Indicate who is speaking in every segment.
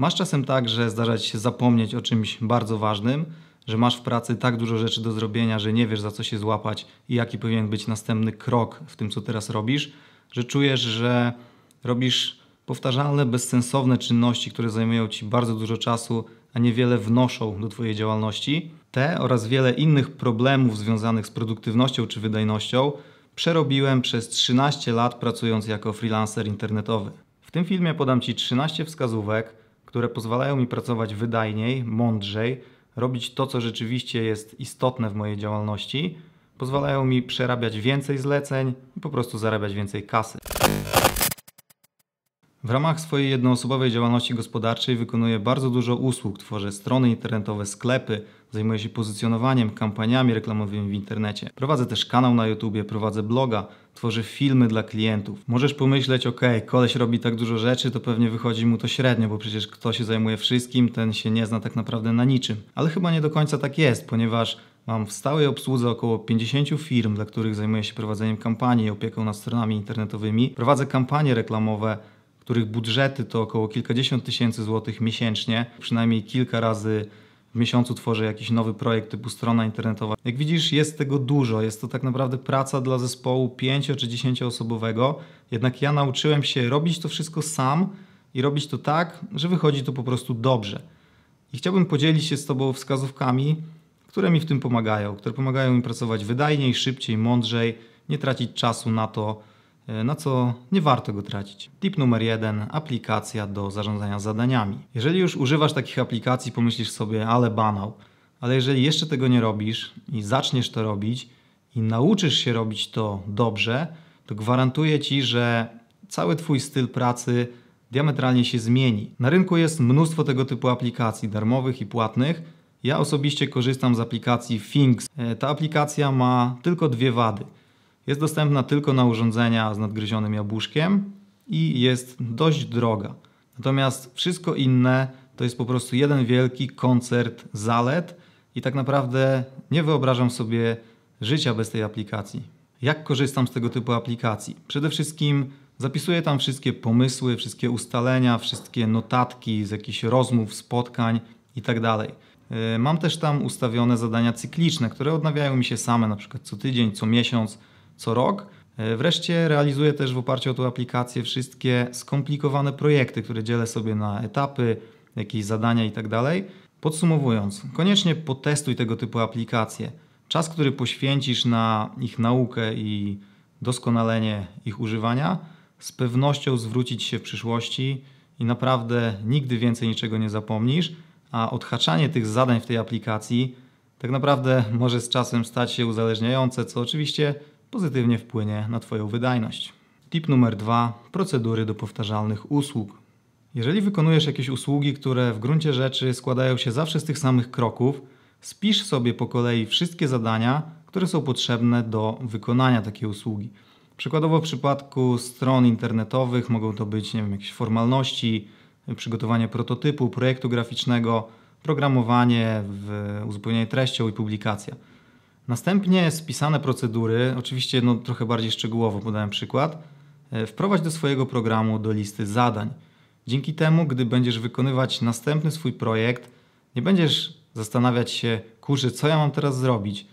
Speaker 1: Masz czasem tak, że zdarza ci się zapomnieć o czymś bardzo ważnym, że masz w pracy tak dużo rzeczy do zrobienia, że nie wiesz za co się złapać i jaki powinien być następny krok w tym, co teraz robisz, że czujesz, że robisz powtarzalne, bezsensowne czynności, które zajmują ci bardzo dużo czasu, a niewiele wnoszą do Twojej działalności. Te oraz wiele innych problemów związanych z produktywnością czy wydajnością przerobiłem przez 13 lat pracując jako freelancer internetowy. W tym filmie podam Ci 13 wskazówek, które pozwalają mi pracować wydajniej, mądrzej, robić to, co rzeczywiście jest istotne w mojej działalności, pozwalają mi przerabiać więcej zleceń i po prostu zarabiać więcej kasy. W ramach swojej jednoosobowej działalności gospodarczej wykonuję bardzo dużo usług. Tworzę strony internetowe, sklepy, zajmuję się pozycjonowaniem, kampaniami reklamowymi w internecie. Prowadzę też kanał na YouTube, prowadzę bloga, tworzy filmy dla klientów. Możesz pomyśleć, ok, koleś robi tak dużo rzeczy, to pewnie wychodzi mu to średnio, bo przecież kto się zajmuje wszystkim, ten się nie zna tak naprawdę na niczym. Ale chyba nie do końca tak jest, ponieważ Mam w stałej obsłudze około 50 firm, dla których zajmuję się prowadzeniem kampanii i opieką nad stronami internetowymi. Prowadzę kampanie reklamowe, których budżety to około kilkadziesiąt tysięcy złotych miesięcznie, przynajmniej kilka razy w miesiącu tworzę jakiś nowy projekt typu strona internetowa. Jak widzisz, jest tego dużo. Jest to tak naprawdę praca dla zespołu 5 czy 10 osobowego. Jednak ja nauczyłem się robić to wszystko sam i robić to tak, że wychodzi to po prostu dobrze. I chciałbym podzielić się z Tobą wskazówkami, które mi w tym pomagają, które pomagają mi pracować wydajniej, szybciej, mądrzej, nie tracić czasu na to, E, na co nie warto go tracić. Tip numer jeden: aplikacja do zarządzania zadaniami. Jeżeli już używasz takich aplikacji, pomyślisz sobie, ale banał. Ale jeżeli jeszcze tego nie robisz i zaczniesz to robić i nauczysz się robić to dobrze, to gwarantuję ci, że cały Twój styl pracy diametralnie się zmieni. Na rynku jest mnóstwo tego typu aplikacji, darmowych i płatnych. Ja osobiście korzystam z aplikacji Things. E, ta aplikacja ma tylko dwie wady. Jest dostępna tylko na urządzenia z nadgryzionym jabłuszkiem i jest dość droga. Natomiast wszystko inne to jest po prostu jeden wielki koncert zalet i tak naprawdę nie wyobrażam sobie życia bez tej aplikacji. Jak korzystam z tego typu aplikacji? Przede wszystkim zapisuję tam wszystkie pomysły, wszystkie ustalenia, wszystkie notatki z jakichś rozmów, spotkań itd. Tak yy, mam też tam ustawione zadania cykliczne, które odnawiają mi się same, na przykład co tydzień, co miesiąc co rok. E, wreszcie realizuję też w oparciu o tą aplikację wszystkie skomplikowane projekty, które dzielę sobie na etapy, jakieś zadania itd. Tak Podsumowując, koniecznie potestuj tego typu aplikacje. Czas, który poświęcisz na ich naukę i doskonalenie ich używania, z pewnością zwrócić się w przyszłości i naprawdę nigdy więcej niczego nie zapomnisz, a odhaczanie tych zadań w tej aplikacji tak naprawdę może z czasem stać się uzależniające, co oczywiście pozytywnie wpłynie na Twoją wydajność. Tip numer dwa: procedury do powtarzalnych usług. Jeżeli wykonujesz jakieś usługi, które w gruncie rzeczy składają się zawsze z tych samych kroków, spisz sobie po kolei wszystkie zadania, które są potrzebne do wykonania takiej usługi. Przykładowo w przypadku stron internetowych mogą to być nie wiem, jakieś formalności, przygotowanie prototypu, projektu graficznego, programowanie, uzupełnienie treścią i publikacja. Następnie spisane procedury, oczywiście no, trochę bardziej szczegółowo podałem przykład, e, wprowadź do swojego programu do listy zadań. Dzięki temu, gdy będziesz wykonywać następny swój projekt, nie będziesz zastanawiać się, kurczę, co ja mam teraz zrobić.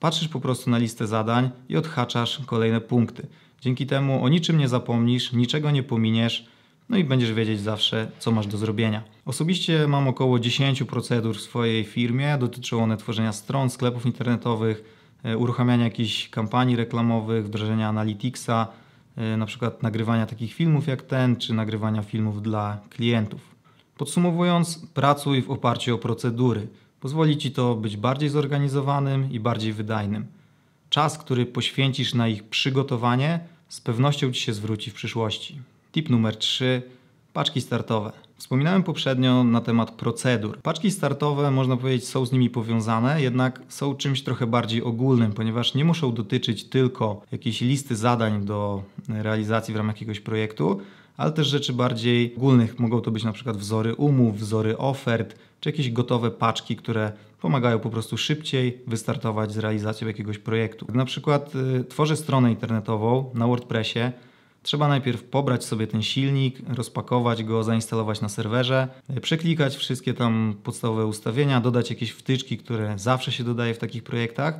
Speaker 1: Patrzysz po prostu na listę zadań i odhaczasz kolejne punkty. Dzięki temu o niczym nie zapomnisz, niczego nie pominiesz, no i będziesz wiedzieć zawsze, co masz do zrobienia. Osobiście mam około 10 procedur w swojej firmie. Dotyczą one tworzenia stron, sklepów internetowych, e, uruchamiania jakichś kampanii reklamowych, wdrożenia Analyticsa, e, na przykład nagrywania takich filmów jak ten, czy nagrywania filmów dla klientów. Podsumowując, pracuj w oparciu o procedury. Pozwoli Ci to być bardziej zorganizowanym i bardziej wydajnym. Czas, który poświęcisz na ich przygotowanie, z pewnością Ci się zwróci w przyszłości. Tip numer 3. Paczki startowe. Wspominałem poprzednio na temat procedur. Paczki startowe, można powiedzieć, są z nimi powiązane, jednak są czymś trochę bardziej ogólnym, ponieważ nie muszą dotyczyć tylko jakiejś listy zadań do realizacji w ramach jakiegoś projektu, ale też rzeczy bardziej ogólnych. Mogą to być na przykład wzory umów, wzory ofert, czy jakieś gotowe paczki, które pomagają po prostu szybciej wystartować z realizacją jakiegoś projektu. Na przykład y, tworzę stronę internetową na WordPressie Trzeba najpierw pobrać sobie ten silnik, rozpakować go, zainstalować na serwerze, e, przeklikać wszystkie tam podstawowe ustawienia, dodać jakieś wtyczki, które zawsze się dodaje w takich projektach.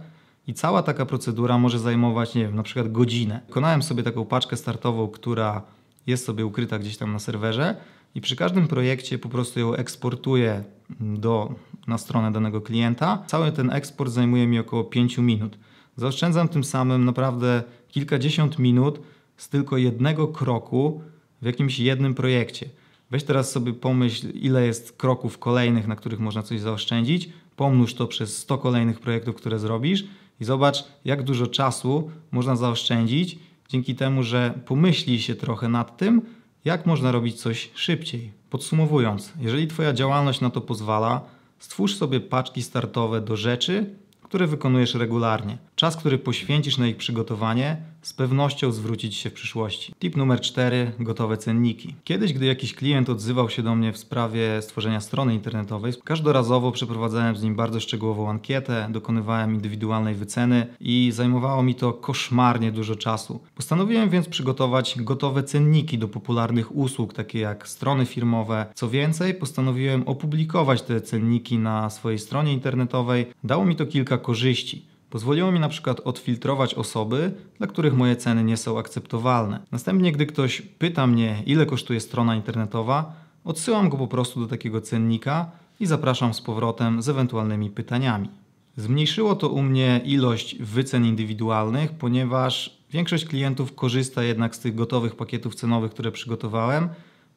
Speaker 1: I cała taka procedura może zajmować, nie wiem, na przykład godzinę. Wykonałem sobie taką paczkę startową, która jest sobie ukryta gdzieś tam na serwerze i przy każdym projekcie po prostu ją eksportuję mm, do, na stronę danego klienta. Cały ten eksport zajmuje mi około 5 minut. Zaoszczędzam tym samym naprawdę kilkadziesiąt minut z tylko jednego kroku w jakimś jednym projekcie. Weź teraz sobie pomyśl, ile jest kroków kolejnych, na których można coś zaoszczędzić, pomnóż to przez 100 kolejnych projektów, które zrobisz i zobacz, jak dużo czasu można zaoszczędzić dzięki temu, że pomyśli się trochę nad tym, jak można robić coś szybciej. Podsumowując, jeżeli Twoja działalność na to pozwala, stwórz sobie paczki startowe do rzeczy, które wykonujesz regularnie. Czas, który poświęcisz na ich przygotowanie, z pewnością zwróci Ci się w przyszłości. Tip numer 4. Gotowe cenniki. Kiedyś, gdy jakiś klient odzywał się do mnie w sprawie stworzenia strony internetowej, każdorazowo przeprowadzałem z nim bardzo szczegółową ankietę, dokonywałem indywidualnej wyceny i zajmowało mi to koszmarnie dużo czasu. Postanowiłem więc przygotować gotowe cenniki do popularnych usług, takie jak strony firmowe. Co więcej, postanowiłem opublikować te cenniki na swojej stronie internetowej. Dało mi to kilka korzyści. Pozwoliło mi na przykład odfiltrować osoby, dla których moje ceny nie są akceptowalne. Następnie, gdy ktoś pyta mnie, ile kosztuje strona internetowa, odsyłam go po prostu do takiego cennika i zapraszam z powrotem z ewentualnymi pytaniami. Zmniejszyło to u mnie ilość wycen indywidualnych, ponieważ większość klientów korzysta jednak z tych gotowych pakietów cenowych, które przygotowałem,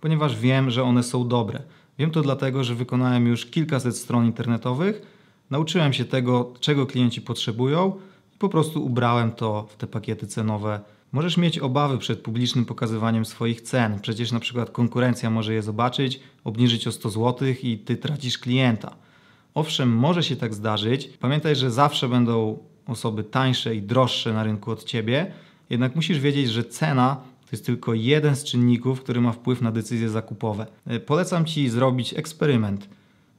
Speaker 1: ponieważ wiem, że one są dobre. Wiem to dlatego, że wykonałem już kilkaset stron internetowych Nauczyłem się tego, czego klienci potrzebują i po prostu ubrałem to w te pakiety cenowe. Możesz mieć obawy przed publicznym pokazywaniem swoich cen. Przecież na przykład konkurencja może je zobaczyć, obniżyć o 100 zł i ty tracisz klienta. Owszem, może się tak zdarzyć. Pamiętaj, że zawsze będą osoby tańsze i droższe na rynku od ciebie, jednak musisz wiedzieć, że cena to jest tylko jeden z czynników, który ma wpływ na decyzje zakupowe. E, polecam ci zrobić eksperyment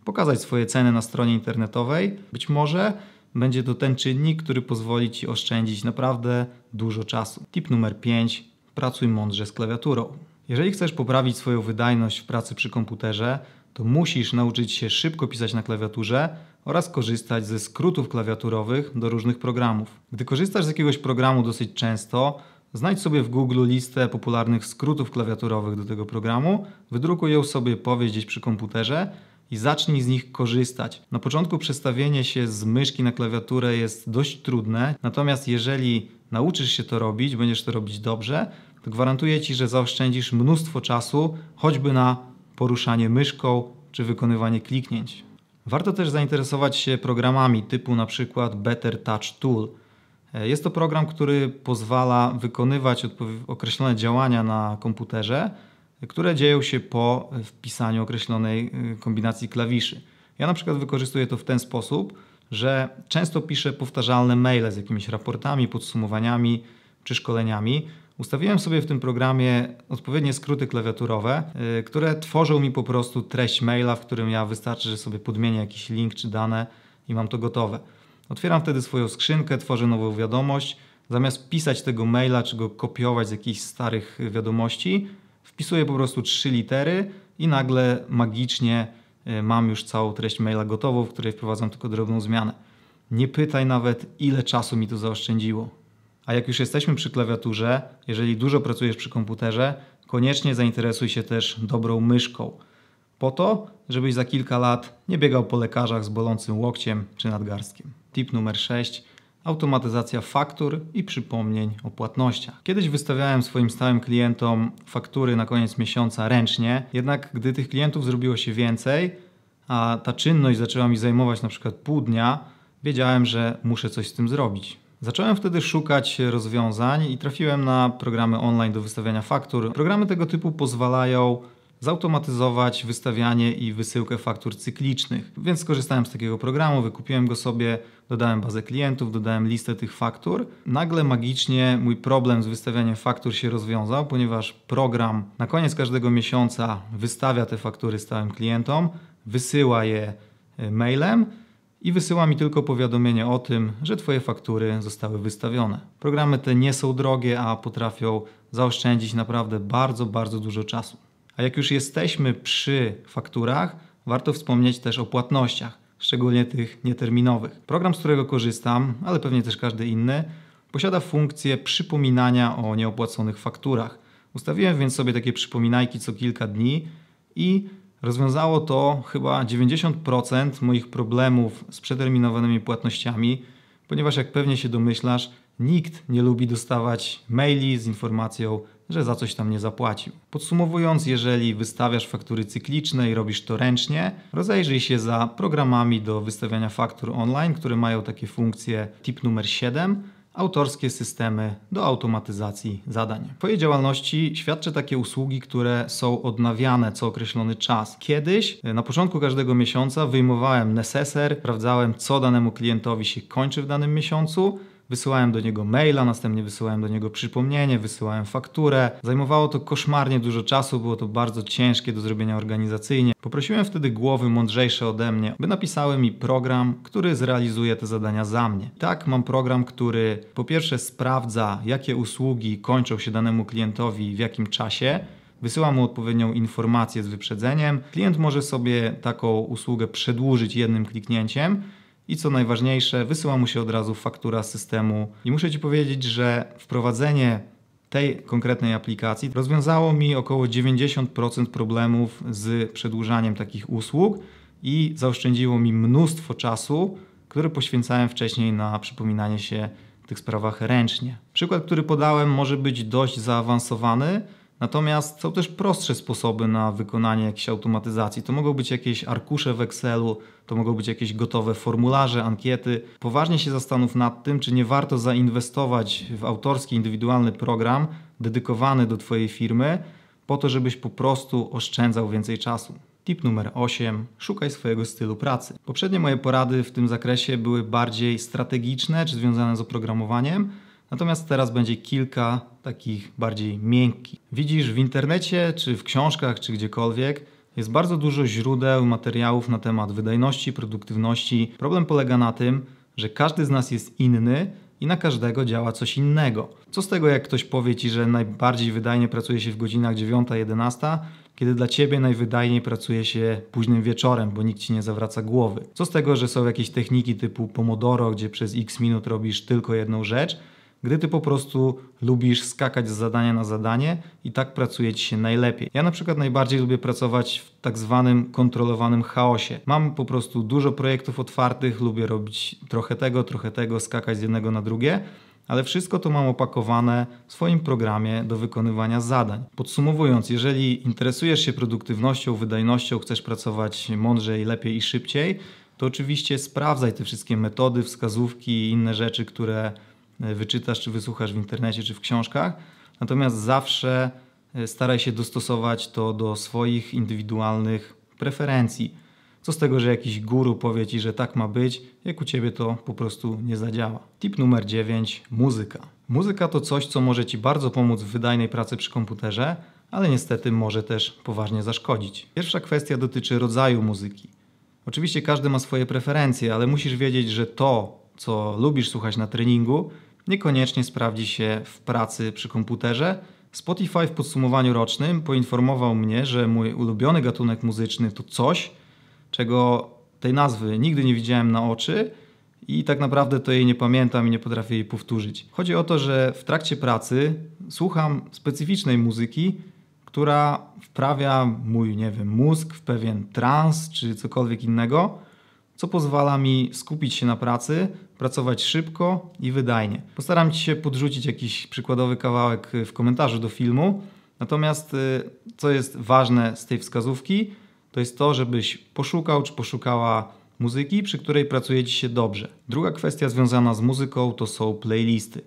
Speaker 1: pokazać swoje ceny na stronie internetowej. Być może będzie to ten czynnik, który pozwoli Ci oszczędzić naprawdę dużo czasu. Tip numer 5. Pracuj mądrze z klawiaturą. Jeżeli chcesz poprawić swoją wydajność w pracy przy komputerze, to musisz nauczyć się szybko pisać na klawiaturze oraz korzystać ze skrótów klawiaturowych do różnych programów. Gdy korzystasz z jakiegoś programu dosyć często, znajdź sobie w Google listę popularnych skrótów klawiaturowych do tego programu, wydrukuj ją sobie, powieź gdzieś przy komputerze, i zacznij z nich korzystać. Na początku przestawienie się z myszki na klawiaturę jest dość trudne, natomiast jeżeli nauczysz się to robić, będziesz to robić dobrze, to gwarantuję Ci, że zaoszczędzisz mnóstwo czasu, choćby na poruszanie myszką czy wykonywanie kliknięć. Warto też zainteresować się programami typu na przykład Better Touch Tool. E, jest to program, który pozwala wykonywać określone działania na komputerze które dzieją się po wpisaniu określonej y, kombinacji klawiszy. Ja na przykład wykorzystuję to w ten sposób, że często piszę powtarzalne maile z jakimiś raportami, podsumowaniami czy szkoleniami. Ustawiłem sobie w tym programie odpowiednie skróty klawiaturowe, y, które tworzą mi po prostu treść maila, w którym ja wystarczy, że sobie podmienię jakiś link czy dane i mam to gotowe. Otwieram wtedy swoją skrzynkę, tworzę nową wiadomość. Zamiast pisać tego maila czy go kopiować z jakichś starych y, wiadomości, Wpisuję po prostu trzy litery i nagle magicznie y, mam już całą treść maila gotową, w której wprowadzam tylko drobną zmianę. Nie pytaj nawet, ile czasu mi to zaoszczędziło. A jak już jesteśmy przy klawiaturze, jeżeli dużo pracujesz przy komputerze, koniecznie zainteresuj się też dobrą myszką. Po to, żebyś za kilka lat nie biegał po lekarzach z bolącym łokciem czy nadgarstkiem. Tip numer 6 automatyzacja faktur i przypomnień o płatnościach. Kiedyś wystawiałem swoim stałym klientom faktury na koniec miesiąca ręcznie, jednak gdy tych klientów zrobiło się więcej, a ta czynność zaczęła mi zajmować na przykład pół dnia, wiedziałem, że muszę coś z tym zrobić. Zacząłem wtedy szukać rozwiązań i trafiłem na programy online do wystawiania faktur. Programy tego typu pozwalają zautomatyzować wystawianie i wysyłkę faktur cyklicznych, więc skorzystałem z takiego programu, wykupiłem go sobie dodałem bazę klientów, dodałem listę tych faktur. Nagle magicznie mój problem z wystawianiem faktur się rozwiązał, ponieważ program na koniec każdego miesiąca wystawia te faktury stałym klientom, wysyła je e, mailem i wysyła mi tylko powiadomienie o tym, że Twoje faktury zostały wystawione. Programy te nie są drogie, a potrafią zaoszczędzić naprawdę bardzo, bardzo dużo czasu. A jak już jesteśmy przy fakturach, warto wspomnieć też o płatnościach szczególnie tych nieterminowych. Program, z którego korzystam, ale pewnie też każdy inny, posiada funkcję przypominania o nieopłaconych fakturach. Ustawiłem więc sobie takie przypominajki co kilka dni i rozwiązało to chyba 90% moich problemów z przeterminowanymi płatnościami, ponieważ jak pewnie się domyślasz, nikt nie lubi dostawać maili z informacją że za coś tam nie zapłacił. Podsumowując, jeżeli wystawiasz faktury cykliczne i robisz to ręcznie, rozejrzyj się za programami do wystawiania faktur online, które mają takie funkcje tip numer 7 autorskie systemy do automatyzacji zadań. W Twojej działalności świadczy takie usługi, które są odnawiane co określony czas. Kiedyś, e, na początku każdego miesiąca, wyjmowałem neseser, sprawdzałem, co danemu klientowi się kończy w danym miesiącu Wysyłałem do niego maila, następnie wysyłałem do niego przypomnienie, wysyłałem fakturę. Zajmowało to koszmarnie dużo czasu, było to bardzo ciężkie do zrobienia organizacyjnie. Poprosiłem wtedy głowy mądrzejsze ode mnie, by napisały mi program, który zrealizuje te zadania za mnie. Tak, mam program, który po pierwsze sprawdza, jakie usługi kończą się danemu klientowi w jakim czasie. Wysyła mu odpowiednią informację z wyprzedzeniem. Klient może sobie taką usługę przedłużyć jednym kliknięciem. I co najważniejsze, wysyła mu się od razu faktura z systemu. I muszę Ci powiedzieć, że wprowadzenie tej konkretnej aplikacji rozwiązało mi około 90% problemów z przedłużaniem takich usług i zaoszczędziło mi mnóstwo czasu, który poświęcałem wcześniej na przypominanie się w tych sprawach ręcznie. Przykład, który podałem, może być dość zaawansowany, Natomiast są też prostsze sposoby na wykonanie jakiejś automatyzacji. To mogą być jakieś arkusze w Excelu, to mogą być jakieś gotowe formularze, ankiety. Poważnie się zastanów nad tym, czy nie warto zainwestować w autorski, indywidualny program dedykowany do Twojej firmy, po to, żebyś po prostu oszczędzał więcej czasu. Tip numer 8. Szukaj swojego stylu pracy. Poprzednie moje porady w tym zakresie były bardziej strategiczne czy związane z oprogramowaniem Natomiast teraz będzie kilka takich bardziej miękkich. Widzisz w internecie, czy w książkach, czy gdziekolwiek, jest bardzo dużo źródeł, materiałów na temat wydajności, produktywności. Problem polega na tym, że każdy z nas jest inny i na każdego działa coś innego. Co z tego, jak ktoś powie ci, że najbardziej wydajnie pracuje się w godzinach 9-11, kiedy dla ciebie najwydajniej pracuje się późnym wieczorem, bo nikt ci nie zawraca głowy? Co z tego, że są jakieś techniki typu Pomodoro, gdzie przez x minut robisz tylko jedną rzecz? gdy ty po prostu lubisz skakać z zadania na zadanie i tak pracuje ci się najlepiej. Ja na przykład najbardziej lubię pracować w tak zwanym kontrolowanym chaosie. Mam po prostu dużo projektów otwartych, lubię robić trochę tego, trochę tego, skakać z jednego na drugie ale wszystko to mam opakowane w swoim programie do wykonywania zadań. Podsumowując, jeżeli interesujesz się produktywnością, wydajnością, chcesz pracować mądrzej, lepiej i szybciej, to oczywiście sprawdzaj te wszystkie metody, wskazówki i inne rzeczy, które E, wyczytasz czy wysłuchasz w internecie czy w książkach. Natomiast zawsze e, staraj się dostosować to do swoich indywidualnych preferencji. Co z tego, że jakiś guru powie ci, że tak ma być, jak u ciebie to po prostu nie zadziała. Tip numer 9: muzyka. Muzyka to coś, co może ci bardzo pomóc w wydajnej pracy przy komputerze, ale niestety może też poważnie zaszkodzić. Pierwsza kwestia dotyczy rodzaju muzyki. Oczywiście każdy ma swoje preferencje, ale musisz wiedzieć, że to, co lubisz słuchać na treningu, niekoniecznie sprawdzi się w pracy przy komputerze. Spotify w podsumowaniu rocznym poinformował mnie, że mój ulubiony gatunek muzyczny to coś, czego tej nazwy nigdy nie widziałem na oczy i tak naprawdę to jej nie pamiętam i nie potrafię jej powtórzyć. Chodzi o to, że w trakcie pracy słucham specyficznej muzyki, która wprawia mój, nie wiem, mózg w pewien trans czy cokolwiek innego, co pozwala mi skupić się na pracy, pracować szybko i wydajnie. Postaram się podrzucić jakiś przykładowy kawałek y, w komentarzu do filmu. Natomiast y, co jest ważne z tej wskazówki, to jest to, żebyś poszukał czy poszukała muzyki, przy której pracuje ci się dobrze. Druga kwestia związana z muzyką to są playlisty.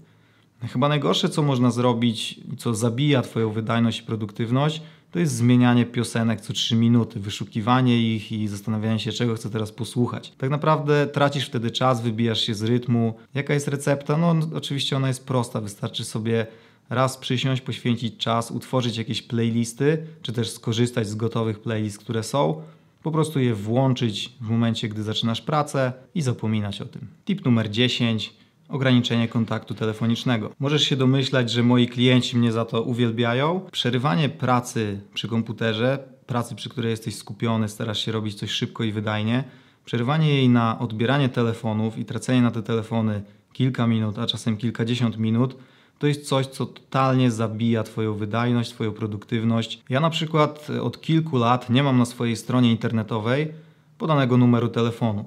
Speaker 1: Chyba najgorsze, co można zrobić i co zabija Twoją wydajność i produktywność, to jest zmienianie piosenek co 3 minuty, wyszukiwanie ich i zastanawianie się, czego chcę teraz posłuchać. Tak naprawdę tracisz wtedy czas, wybijasz się z rytmu. Jaka jest recepta? No, oczywiście ona jest prosta, wystarczy sobie raz przysiąść, poświęcić czas, utworzyć jakieś playlisty, czy też skorzystać z gotowych playlist, które są. Po prostu je włączyć w momencie, gdy zaczynasz pracę i zapominać o tym. Tip numer 10 ograniczenie kontaktu telefonicznego. Możesz się domyślać, że moi klienci mnie za to uwielbiają. Przerywanie pracy przy komputerze, pracy przy której jesteś skupiony, starasz się robić coś szybko i wydajnie, przerywanie jej na odbieranie telefonów i tracenie na te telefony kilka minut, a czasem kilkadziesiąt minut, to jest coś, co totalnie zabija Twoją wydajność, Twoją produktywność. Ja na przykład e, od kilku lat nie mam na swojej stronie internetowej podanego numeru telefonu,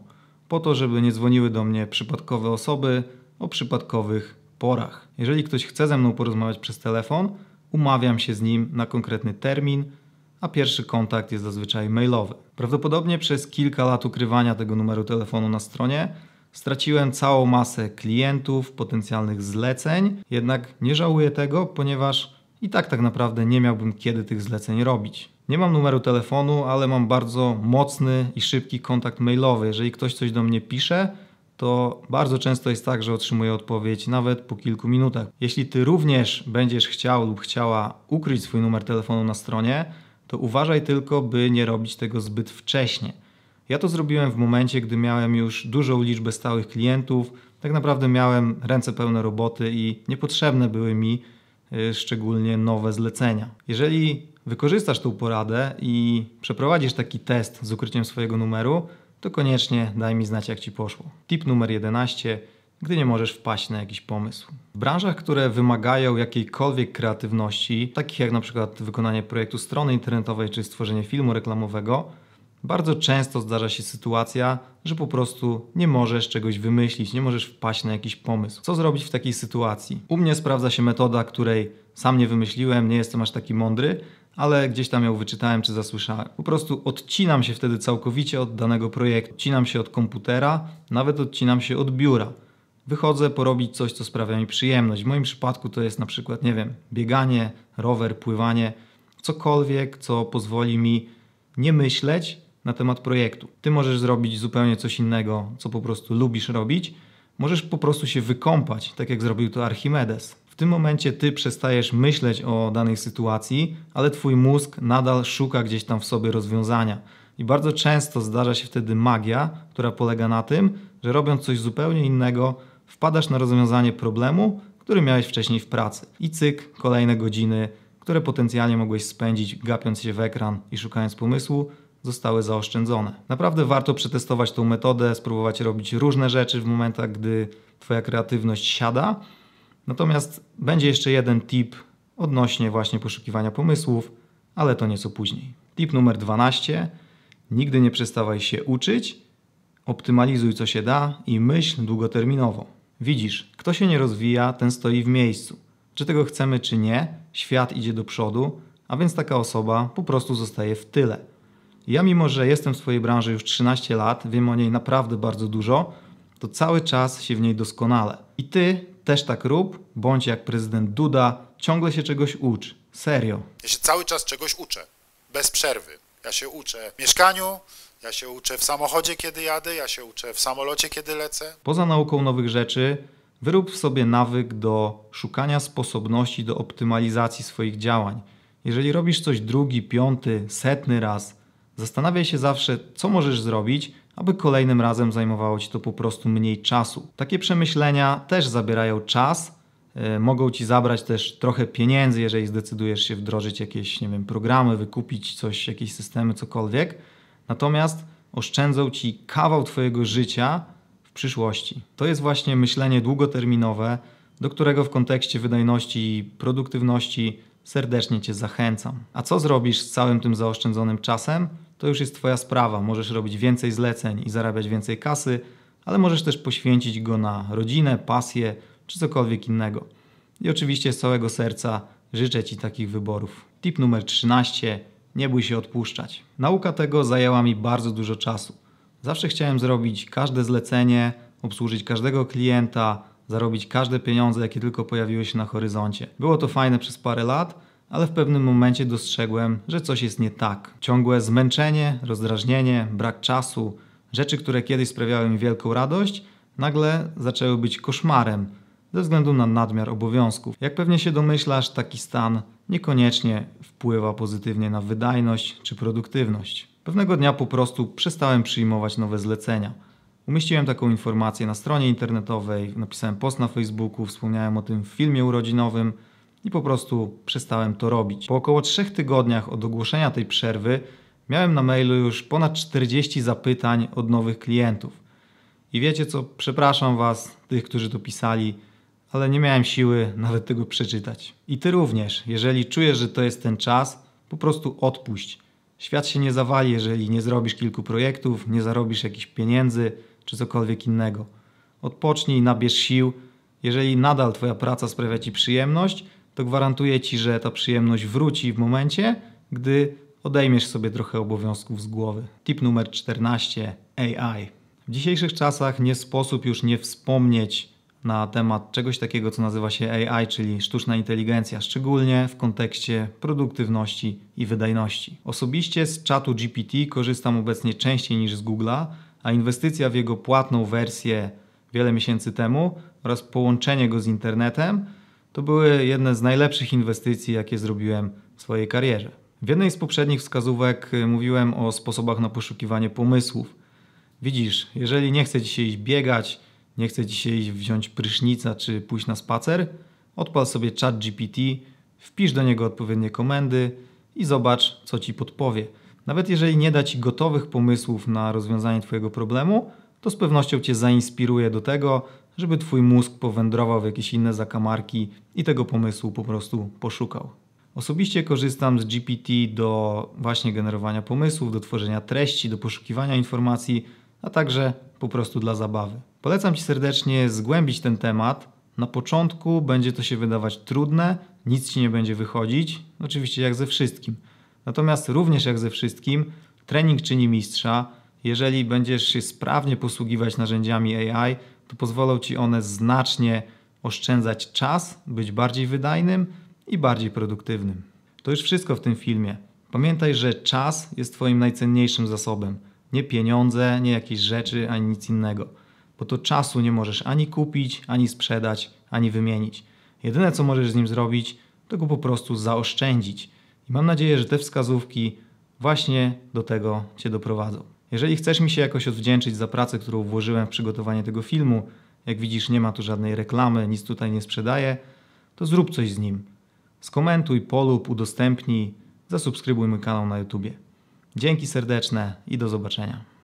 Speaker 1: po to, żeby nie dzwoniły do mnie przypadkowe osoby, o przypadkowych porach. Jeżeli ktoś chce ze mną porozmawiać przez telefon, umawiam się z nim na konkretny termin, a pierwszy kontakt jest zazwyczaj mailowy. Prawdopodobnie przez kilka lat ukrywania tego numeru telefonu na stronie straciłem całą masę klientów, potencjalnych zleceń, jednak nie żałuję tego, ponieważ i tak tak naprawdę nie miałbym kiedy tych zleceń robić. Nie mam numeru telefonu, ale mam bardzo mocny i szybki kontakt mailowy. Jeżeli ktoś coś do mnie pisze, to bardzo często jest tak, że otrzymuję odpowiedź nawet po kilku minutach. Jeśli Ty również będziesz chciał lub chciała ukryć swój numer telefonu na stronie, to uważaj tylko, by nie robić tego zbyt wcześnie. Ja to zrobiłem w momencie, gdy miałem już dużą liczbę stałych klientów, tak naprawdę miałem ręce pełne roboty i niepotrzebne były mi y, szczególnie nowe zlecenia. Jeżeli wykorzystasz tą poradę i przeprowadzisz taki test z ukryciem swojego numeru, to koniecznie daj mi znać, jak Ci poszło. Tip numer 11 gdy nie możesz wpaść na jakiś pomysł. W branżach, które wymagają jakiejkolwiek kreatywności, takich jak na przykład wykonanie projektu strony internetowej czy stworzenie filmu reklamowego, bardzo często zdarza się sytuacja, że po prostu nie możesz czegoś wymyślić, nie możesz wpaść na jakiś pomysł. Co zrobić w takiej sytuacji? U mnie sprawdza się metoda, której sam nie wymyśliłem, nie jestem aż taki mądry, ale gdzieś tam ją wyczytałem czy zasłyszałem. Po prostu odcinam się wtedy całkowicie od danego projektu. Odcinam się od komputera, nawet odcinam się od biura. Wychodzę porobić coś, co sprawia mi przyjemność. W moim przypadku to jest na przykład, nie wiem, bieganie, rower, pływanie, cokolwiek, co pozwoli mi nie myśleć na temat projektu. Ty możesz zrobić zupełnie coś innego, co po prostu lubisz robić. Możesz po prostu się wykąpać, tak jak zrobił to Archimedes. W tym momencie ty przestajesz myśleć o danej sytuacji, ale twój mózg nadal szuka gdzieś tam w sobie rozwiązania. I bardzo często zdarza się wtedy magia, która polega na tym, że robiąc coś zupełnie innego, wpadasz na rozwiązanie problemu, który miałeś wcześniej w pracy. I cyk, kolejne godziny, które potencjalnie mogłeś spędzić gapiąc się w ekran i szukając pomysłu, zostały zaoszczędzone. Naprawdę warto przetestować tą metodę, spróbować robić różne rzeczy w momentach, gdy Twoja kreatywność siada Natomiast będzie jeszcze jeden tip odnośnie właśnie poszukiwania pomysłów, ale to nieco później. Tip numer 12. Nigdy nie przestawaj się uczyć, optymalizuj co się da i myśl długoterminowo. Widzisz, kto się nie rozwija, ten stoi w miejscu. Czy tego chcemy, czy nie, świat idzie do przodu, a więc taka osoba po prostu zostaje w tyle. Ja, mimo że jestem w swojej branży już 13 lat, wiem o niej naprawdę bardzo dużo, to cały czas się w niej doskonale. I ty też tak rób, bądź jak prezydent Duda, ciągle się czegoś ucz. Serio. Ja się cały czas czegoś uczę, bez przerwy. Ja się uczę w mieszkaniu, ja się uczę w samochodzie, kiedy jadę, ja się uczę w samolocie, kiedy lecę. Poza nauką nowych rzeczy, wyrób w sobie nawyk do szukania sposobności do optymalizacji swoich działań. Jeżeli robisz coś drugi, piąty, setny raz, zastanawiaj się zawsze, co możesz zrobić, aby kolejnym razem zajmowało Ci to po prostu mniej czasu. Takie przemyślenia też zabierają czas, e, mogą Ci zabrać też trochę pieniędzy, jeżeli zdecydujesz się wdrożyć jakieś, nie wiem, programy, wykupić coś, jakieś systemy, cokolwiek. Natomiast oszczędzą Ci kawał Twojego życia w przyszłości. To jest właśnie myślenie długoterminowe, do którego w kontekście wydajności i produktywności serdecznie Cię zachęcam. A co zrobisz z całym tym zaoszczędzonym czasem? to już jest Twoja sprawa. Możesz robić więcej zleceń i zarabiać więcej kasy, ale możesz też poświęcić go na rodzinę, pasję czy cokolwiek innego. I oczywiście z całego serca życzę Ci takich wyborów. Tip numer 13. Nie bój się odpuszczać. Nauka tego zajęła mi bardzo dużo czasu. Zawsze chciałem zrobić każde zlecenie, obsłużyć każdego klienta, zarobić każde pieniądze, jakie tylko pojawiły się na horyzoncie. Było to fajne przez parę lat, ale w pewnym momencie dostrzegłem, że coś jest nie tak. Ciągłe zmęczenie, rozdrażnienie, brak czasu, rzeczy, które kiedyś sprawiały mi wielką radość, nagle zaczęły być koszmarem ze względu na nadmiar obowiązków. Jak pewnie się domyślasz, taki stan niekoniecznie wpływa pozytywnie na wydajność czy produktywność. Pewnego dnia po prostu przestałem przyjmować nowe zlecenia. Umieściłem taką informację na stronie internetowej, napisałem post na Facebooku, wspomniałem o tym w filmie urodzinowym i po prostu przestałem to robić. Po około trzech tygodniach od ogłoszenia tej przerwy miałem na mailu już ponad 40 zapytań od nowych klientów. I wiecie co, przepraszam Was, tych, którzy to pisali, ale nie miałem siły nawet tego przeczytać. I Ty również, jeżeli czujesz, że to jest ten czas, po prostu odpuść. Świat się nie zawali, jeżeli nie zrobisz kilku projektów, nie zarobisz jakichś pieniędzy czy cokolwiek innego. Odpocznij, nabierz sił. Jeżeli nadal Twoja praca sprawia Ci przyjemność, to gwarantuję ci, że ta przyjemność wróci w momencie, gdy odejmiesz sobie trochę obowiązków z głowy. Tip numer 14: AI. W dzisiejszych czasach nie sposób już nie wspomnieć na temat czegoś takiego, co nazywa się AI, czyli sztuczna inteligencja, szczególnie w kontekście produktywności i wydajności. Osobiście z czatu GPT korzystam obecnie częściej niż z Google'a, a inwestycja w jego płatną wersję wiele miesięcy temu oraz połączenie go z internetem to były jedne z najlepszych inwestycji, jakie zrobiłem w swojej karierze. W jednej z poprzednich wskazówek y, mówiłem o sposobach na poszukiwanie pomysłów. Widzisz, jeżeli nie chcę dzisiaj iść biegać, nie się dzisiaj wziąć prysznica czy pójść na spacer, odpal sobie chat GPT, wpisz do niego odpowiednie komendy i zobacz, co ci podpowie. Nawet jeżeli nie da ci gotowych pomysłów na rozwiązanie Twojego problemu, to z pewnością Cię zainspiruje do tego, żeby twój mózg powędrował w jakieś inne zakamarki i tego pomysłu po prostu poszukał. Osobiście korzystam z GPT do właśnie generowania pomysłów, do tworzenia treści, do poszukiwania informacji, a także po prostu dla zabawy. Polecam Ci serdecznie zgłębić ten temat. Na początku będzie to się wydawać trudne, nic Ci nie będzie wychodzić, oczywiście jak ze wszystkim. Natomiast również jak ze wszystkim, trening czyni mistrza. Jeżeli będziesz się sprawnie posługiwać narzędziami AI, to pozwolą Ci one znacznie oszczędzać czas, być bardziej wydajnym i bardziej produktywnym. To już wszystko w tym filmie. Pamiętaj, że czas jest Twoim najcenniejszym zasobem. Nie pieniądze, nie jakieś rzeczy, ani nic innego. Bo to czasu nie możesz ani kupić, ani sprzedać, ani wymienić. Jedyne co możesz z nim zrobić, to go po prostu zaoszczędzić. I mam nadzieję, że te wskazówki właśnie do tego Cię doprowadzą. Jeżeli chcesz mi się jakoś odwdzięczyć za pracę, którą włożyłem w przygotowanie tego filmu, jak widzisz nie ma tu żadnej reklamy, nic tutaj nie sprzedaję, to zrób coś z nim. Skomentuj, polub, udostępnij, zasubskrybuj mój kanał na YouTube. Dzięki serdeczne i do zobaczenia.